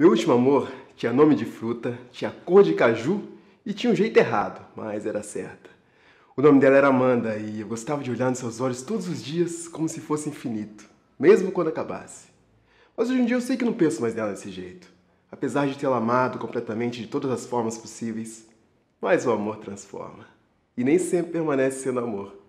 Meu último amor tinha nome de fruta, tinha cor de caju e tinha um jeito errado, mas era certa. O nome dela era Amanda e eu gostava de olhar nos seus olhos todos os dias como se fosse infinito, mesmo quando acabasse. Mas hoje em dia eu sei que não penso mais nela desse jeito, apesar de tê-la amado completamente de todas as formas possíveis. Mas o amor transforma e nem sempre permanece sendo amor.